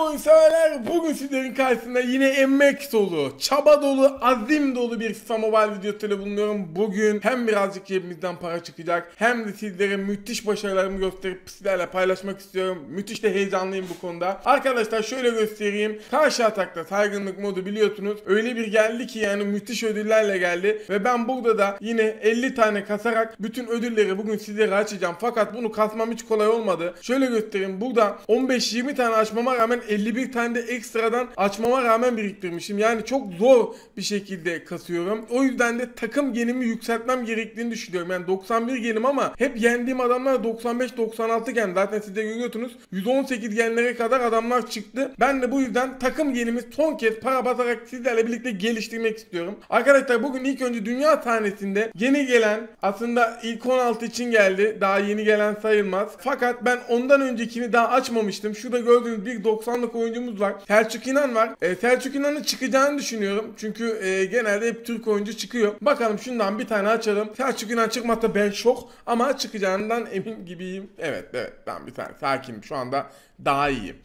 Trabzon severler bugün sizlerin karşısında yine emek dolu, çaba dolu, azim dolu bir FIFA Mobile videosuyla bulunuyorum. Bugün hem birazcık cebimizden para çıkacak hem de sizlere müthiş başarılarımı gösterip sizlerle paylaşmak istiyorum. Müthiş de heyecanlıyım bu konuda. Arkadaşlar şöyle göstereyim. Karşı atakta saygınlık modu biliyorsunuz. Öyle bir geldi ki yani müthiş ödüllerle geldi. Ve ben burada da yine 50 tane kasarak bütün ödülleri bugün sizlere açacağım. Fakat bunu kasmam hiç kolay olmadı. Şöyle göstereyim. Burada 15-20 tane açmama rağmen 51 tane de ekstradan açmama rağmen biriktirmişim. Yani çok zor bir şekilde kasıyorum. O yüzden de takım genimi yükseltmem gerektiğini düşünüyorum. Yani 91 genim ama hep yendiğim adamlar 95-96 gen. Zaten siz de görüyorsunuz. 118 genlere kadar adamlar çıktı. Ben de bu yüzden takım genimi son kez para basarak sizlerle birlikte geliştirmek istiyorum. Arkadaşlar bugün ilk önce dünya tanesinde yeni gelen aslında ilk 16 için geldi. Daha yeni gelen sayılmaz. Fakat ben ondan öncekini daha açmamıştım. Şurada gördüğünüz bir 1.90 90'lık oyuncumuz var. Selçuk İnan var. E, Selçuk İnan'ın çıkacağını düşünüyorum. Çünkü e, genelde hep Türk oyuncu çıkıyor. Bakalım şundan bir tane açalım. Selçuk İnan çıkmazsa ben şok ama çıkacağından emin gibiyim. Evet evet ben bir tane sakinim şu anda daha iyiyim.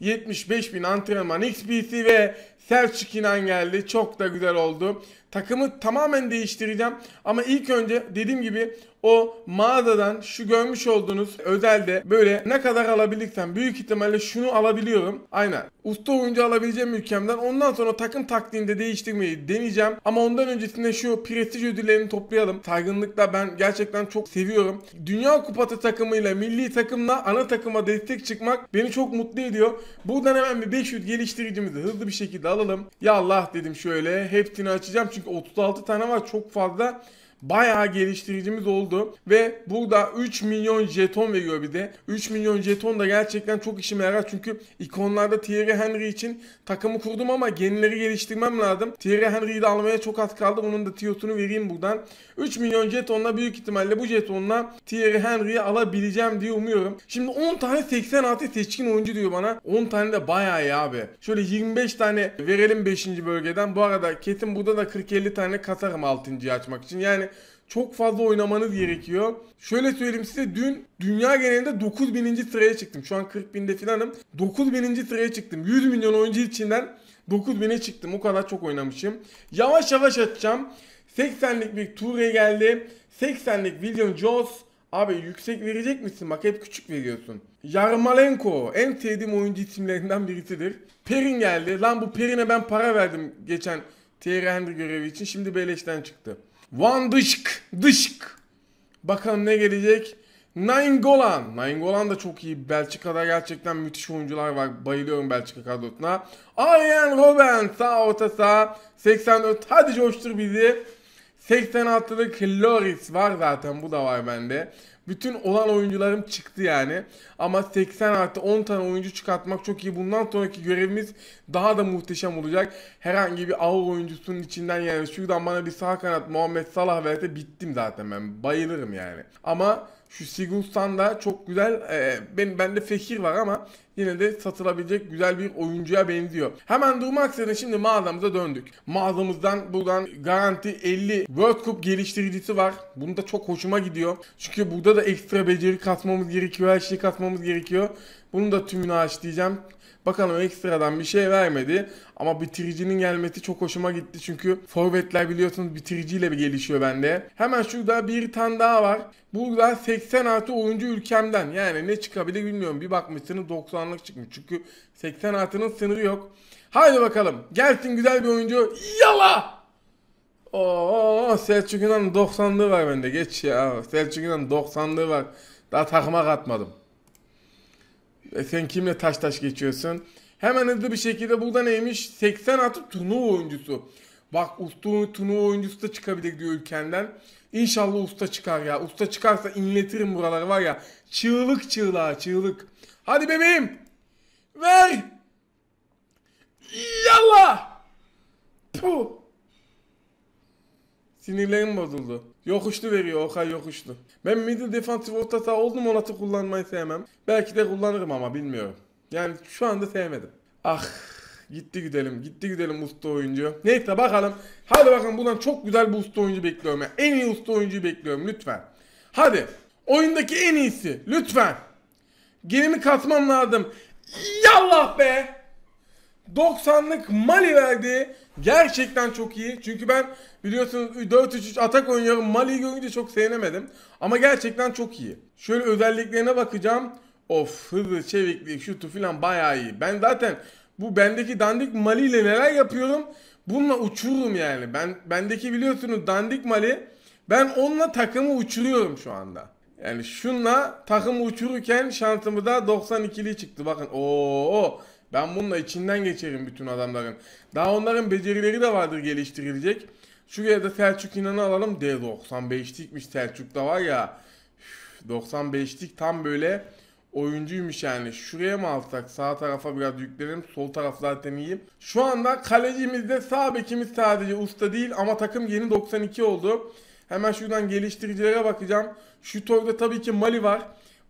75 bin antrenman XP'si ve Selçuk İnan geldi. Çok da güzel oldu. Takımı tamamen değiştireceğim. Ama ilk önce dediğim gibi o mağazadan şu görmüş olduğunuz özelde böyle ne kadar alabilirsem büyük ihtimalle şunu alabiliyorum. Aynen. Usta oyuncu alabileceğim ülkemden. Ondan sonra takım taktiğinde değiştirmeyi deneyeceğim. Ama ondan öncesinde şu prestij ödüllerini toplayalım. Saygınlıkla ben gerçekten çok seviyorum. Dünya kupası takımıyla milli takımla ana takıma destek çıkmak beni çok mutlu ediyor. Buradan hemen bir 500 geliştiricimizi hızlı bir şekilde alalım. Ya Allah dedim şöyle hepsini açacağım çünkü 36 tane var çok fazla bayağı geliştiricimiz oldu. Ve burada 3 milyon jeton veriyor bir de. 3 milyon jeton da gerçekten çok işime yarar. Çünkü ikonlarda Thierry Henry için takımı kurdum ama genleri geliştirmem lazım. Thierry Henry'yi de almaya çok az kaldı. Bunun da tiyotunu vereyim buradan. 3 milyon jetonla büyük ihtimalle bu jetonla Thierry Henry'yi alabileceğim diye umuyorum. Şimdi 10 tane 86 seçkin oyuncu diyor bana. 10 tane de bayağı iyi abi. Şöyle 25 tane verelim 5. bölgeden. Bu arada kesin burada da 40-50 tane katarım 6. açmak için. Yani çok fazla oynamanız gerekiyor. Şöyle söyleyeyim size dün dünya genelinde 9000. sıraya çıktım. Şu an 40.000'de filanım. 9000. sıraya çıktım. 100 milyon oyuncu içinden 9000'e çıktım. O kadar çok oynamışım. Yavaş yavaş açacağım. 80'lik bir Toure geldi. 80'lik William Jones. Abi yüksek verecek misin? Bak hep küçük veriyorsun. Yarmalenko en sevdiğim oyuncu isimlerinden birisidir. Perin geldi. Lan bu Perin'e ben para verdim geçen Thierry Henry görevi için. Şimdi beleşten çıktı. Van Dışk. Dışk. Bakalım ne gelecek. Nainggolan. Nainggolan da çok iyi. Belçika'da gerçekten müthiş oyuncular var. Bayılıyorum Belçika kadrosuna. Ayen Robben sağ orta sağ. 84. Hadi coştur bizi. 86'lık Loris var zaten. Bu da var bende. Bütün olan oyuncularım çıktı yani. Ama 80 artı 10 tane oyuncu çıkartmak çok iyi. Bundan sonraki görevimiz daha da muhteşem olacak. Herhangi bir ağır oyuncusunun içinden yani şuradan bana bir sağ kanat Muhammed Salah verse bittim zaten ben. Bayılırım yani. Ama şu Sigurdsson da çok güzel. E, ben bende Fekir var ama yine de satılabilecek güzel bir oyuncuya benziyor. Hemen durmak üzere şimdi mağazamıza döndük. Mağazamızdan buradan garanti 50 World Cup geliştiricisi var. Bunu da çok hoşuma gidiyor. Çünkü burada da ekstra beceri katmamız gerekiyor. Her şeyi katmamız gerekiyor. Bunu da tümünü aç diyeceğim. Bakalım ekstradan bir şey vermedi. Ama bitiricinin gelmesi çok hoşuma gitti. Çünkü forvetler biliyorsunuz bitiriciyle bir gelişiyor bende. Hemen şurada bir tane daha var. Burada 80 artı oyuncu ülkemden. Yani ne çıkabilir bilmiyorum. Bir bakmışsınız 90'lık çıkmış. Çünkü 80 artının sınırı yok. Haydi bakalım. Gelsin güzel bir oyuncu. Yala! Oo Selçuk İnan 90'lığı var bende. Geç ya. Selçuk İnan 90'lığı var. Daha takma katmadım. E sen kimle taş taş geçiyorsun? Hemen hızlı bir şekilde burada neymiş? 80 atı turnuva oyuncusu. Bak usta turnuva oyuncusu da çıkabilir diyor ülkenden. İnşallah usta çıkar ya. Usta çıkarsa inletirim buraları var ya. Çığlık çığlığa çığlık. Hadi bebeğim. Ver. Sinirlerim bozuldu. Yokuşlu veriyor Okay yokuşlu. Ben middle defansif orta saha oldum onatı kullanmayı sevmem. Belki de kullanırım ama bilmiyorum. Yani şu anda sevmedim. Ah gitti gidelim gitti gidelim usta oyuncu. Neyse bakalım. Hadi bakalım buradan çok güzel bir usta oyuncu bekliyorum. Yani en iyi usta oyuncuyu bekliyorum lütfen. Hadi. Oyundaki en iyisi lütfen. Gerimi katmam lazım. Yallah be. 90'lık Mali verdi. Gerçekten çok iyi. Çünkü ben biliyorsunuz 4-3-3 atak oynuyorum. Mali'yi görünce çok sevinemedim. Ama gerçekten çok iyi. Şöyle özelliklerine bakacağım. Of hızlı, çevikliği, şutu filan bayağı iyi. Ben zaten bu bendeki dandik Mali ile neler yapıyorum? Bununla uçururum yani. Ben bendeki biliyorsunuz dandik Mali. Ben onunla takımı uçuruyorum şu anda. Yani şunla takımı uçururken şansımı da 92'li çıktı. Bakın ooo. Ben bununla içinden geçerim bütün adamların. Daha onların becerileri de vardır geliştirilecek. Şuraya da Selçuk İnan'ı alalım. D95'likmiş Selçuk da var ya. 95'lik tam böyle oyuncuymuş yani. Şuraya mı alsak? Sağ tarafa biraz yüklerim. Sol taraf zaten iyi. Şu anda kalecimizde sağ bekimiz sadece usta değil ama takım yeni 92 oldu. Hemen şuradan geliştiricilere bakacağım. Şu torda tabii ki Mali var.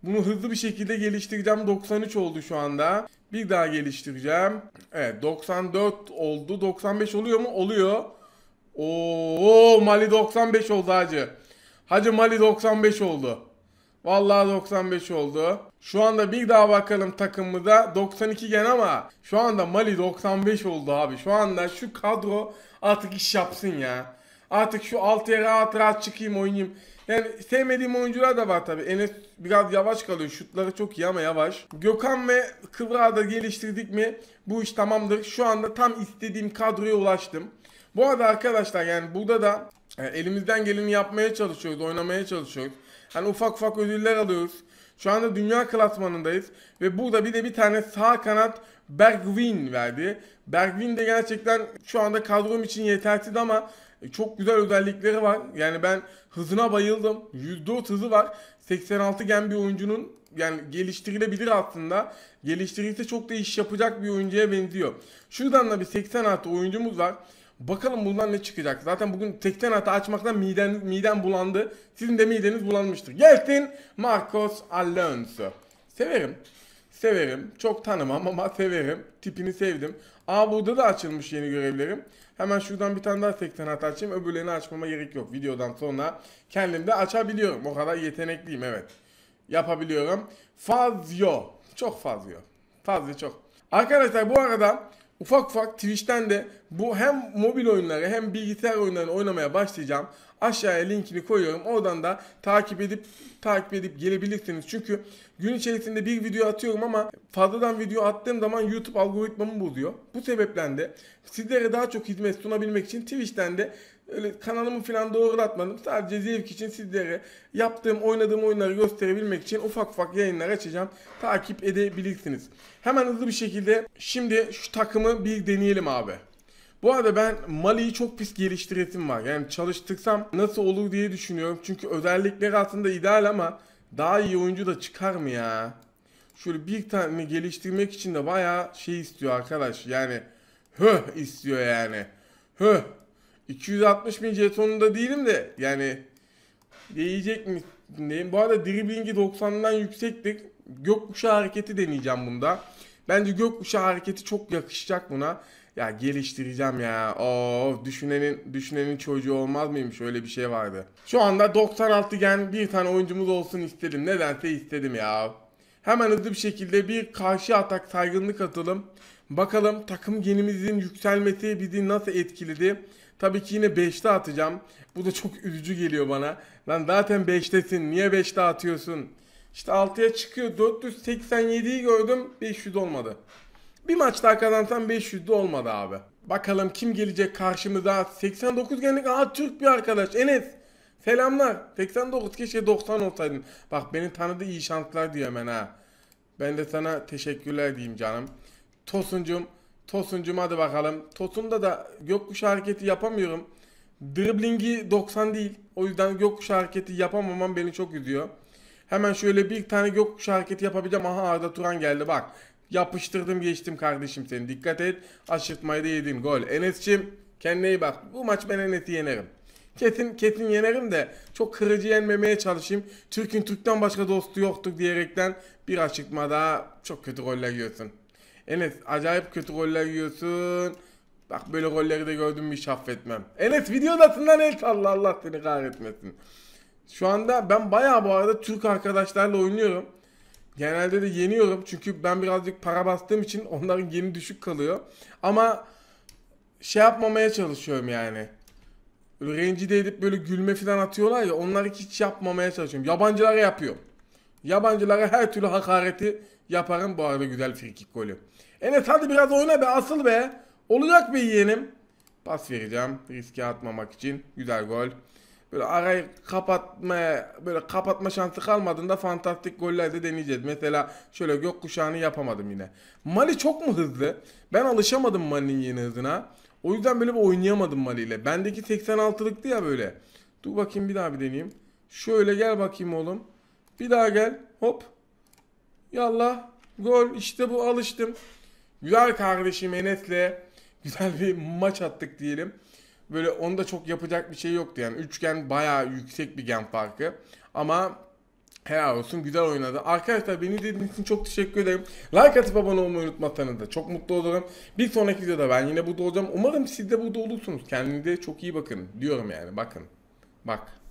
Bunu hızlı bir şekilde geliştireceğim. 93 oldu şu anda. Bir daha geliştireceğim. Evet 94 oldu. 95 oluyor mu? Oluyor. Oo Mali 95 oldu hacı. Hacı Mali 95 oldu. Vallahi 95 oldu. Şu anda bir daha bakalım takımımıza 92 gen ama şu anda Mali 95 oldu abi. Şu anda şu kadro artık iş yapsın ya. Artık şu alt rahat rahat çıkayım oynayayım. Yani sevmediğim oyuncular da var tabi. Enes biraz yavaş kalıyor. Şutları çok iyi ama yavaş. Gökhan ve Kıvrağı da geliştirdik mi bu iş tamamdır. Şu anda tam istediğim kadroya ulaştım. Bu arada arkadaşlar yani burada da e, elimizden geleni yapmaya çalışıyoruz. Oynamaya çalışıyoruz. Hani ufak ufak ödüller alıyoruz. Şu anda dünya klasmanındayız. Ve burada bir de bir tane sağ kanat Bergwin verdi. Bergwin de gerçekten şu anda kadrom için yetersizdi ama e, çok güzel özellikleri var. Yani ben hızına bayıldım. %30 hızı var. 86 gen bir oyuncunun yani geliştirilebilir aslında. Geliştirilse çok da iş yapacak bir oyuncuya benziyor. Şuradan da bir 80 artı oyuncumuz var. Bakalım bundan ne çıkacak. Zaten bugün 80 hata açmaktan miden, miden bulandı. Sizin de mideniz bulanmıştır. Gelsin Marcos Alonso. Severim. Severim. Çok tanımam ama severim. Tipini sevdim. Aa burada da açılmış yeni görevlerim. Hemen şuradan bir tane daha 80 hat açayım. Öbürlerini açmama gerek yok. Videodan sonra kendim de açabiliyorum. O kadar yetenekliyim evet. Yapabiliyorum. Fazio, Çok fazio. Fazio çok. Arkadaşlar bu arada ufak ufak Twitch'ten de bu hem mobil oyunları hem bilgisayar oyunlarını oynamaya başlayacağım. Aşağıya linkini koyuyorum. Oradan da takip edip takip edip gelebilirsiniz. Çünkü gün içerisinde bir video atıyorum ama fazladan video attığım zaman YouTube algoritmamı bozuyor. Bu sebepten de sizlere daha çok hizmet sunabilmek için Twitch'ten de öyle kanalımı falan doğrulatmadım. Sadece zevk için sizlere yaptığım, oynadığım oyunları gösterebilmek için ufak ufak yayınlar açacağım. Takip edebilirsiniz. Hemen hızlı bir şekilde şimdi şu takımı bir deneyelim abi. Bu arada ben Mali'yi çok pis geliştiretim var. Yani çalıştırsam nasıl olur diye düşünüyorum. Çünkü özellikleri aslında ideal ama daha iyi oyuncu da çıkar mı ya? Şöyle bir tane geliştirmek için de baya şey istiyor arkadaş. Yani höh istiyor yani. Höh. 260 bin jetonunda değilim de yani yiyecek mi? Diyeyim. Bu arada driblingi 90'dan yüksektir. Gökkuşağı hareketi deneyeceğim bunda. Bence gökkuşağı hareketi çok yakışacak buna. Ya geliştireceğim ya. Of düşünenin düşünenin çocuğu olmaz mıymış öyle bir şey vardı. Şu anda 96 gen bir tane oyuncumuz olsun istedim. Nedense istedim ya. Hemen hızlı bir şekilde bir karşı atak saygınlık atalım. Bakalım takım genimizin yükselmesi bizi nasıl etkiledi. Tabii ki yine 5'te atacağım. Bu da çok üzücü geliyor bana. Lan zaten 5'tesin. Niye 5'te atıyorsun? İşte 6'ya çıkıyor. 487'yi gördüm. 500 olmadı. Bir maç daha kazansam 500'de olmadı abi. Bakalım kim gelecek karşımıza. 89 genlik aa Türk bir arkadaş Enes. Selamlar. 89 keşke 90 olsaydın. Bak beni tanıdı iyi şanslar diyor hemen ha. Ben de sana teşekkürler diyeyim canım. Tosuncum. Tosuncum hadi bakalım. Tosun'da da gökkuşağı hareketi yapamıyorum. Driblingi 90 değil. O yüzden gökkuşağı hareketi yapamamam beni çok üzüyor. Hemen şöyle bir tane gökkuşağı hareketi yapabileceğim. Aha Arda Turan geldi bak. Yapıştırdım geçtim kardeşim seni. Dikkat et. Aşırtmayı da yedin. Gol. Enes'cim kendine iyi bak. Bu maç ben Enes'i yenerim. Kesin kesin yenerim de çok kırıcı yenmemeye çalışayım. Türk'ün Türk'ten başka dostu yoktur diyerekten bir açıkma daha çok kötü goller yiyorsun. Enes acayip kötü goller yiyorsun. Bak böyle golleri de gördüm hiç affetmem. Enes videodasından el salla Allah seni kahretmesin. Şu anda ben bayağı bu arada Türk arkadaşlarla oynuyorum. Genelde de yeniyorum çünkü ben birazcık para bastığım için onların yeni düşük kalıyor. Ama şey yapmamaya çalışıyorum yani. Rencide edip böyle gülme falan atıyorlar ya onları hiç yapmamaya çalışıyorum. Yabancılara yapıyorum. Yabancılara her türlü hakareti yaparım bu arada güzel frikik golü. Enes hadi biraz oyna be asıl be. Olacak be yeğenim. Pas vereceğim riske atmamak için. Güzel gol böyle arayı kapatmaya böyle kapatma şansı kalmadığında fantastik goller de deneyeceğiz. Mesela şöyle gökkuşağını yapamadım yine. Mali çok mu hızlı? Ben alışamadım Mali'nin yeni hızına. O yüzden böyle bir oynayamadım Mali ile. Bendeki 86'lıktı ya böyle. Dur bakayım bir daha bir deneyeyim. Şöyle gel bakayım oğlum. Bir daha gel. Hop. Yallah. Gol. İşte bu alıştım. Güzel kardeşim Enes'le güzel bir maç attık diyelim. Böyle onda çok yapacak bir şey yoktu yani. Üçgen bayağı yüksek bir gen farkı. Ama Helal olsun güzel oynadı. Arkadaşlar beni dinlediğiniz için çok teşekkür ederim. Like atıp abone olmayı unutmazsanız da çok mutlu olurum. Bir sonraki videoda ben yine burada olacağım. Umarım siz de burada olursunuz. Kendinize çok iyi bakın diyorum yani bakın. Bak.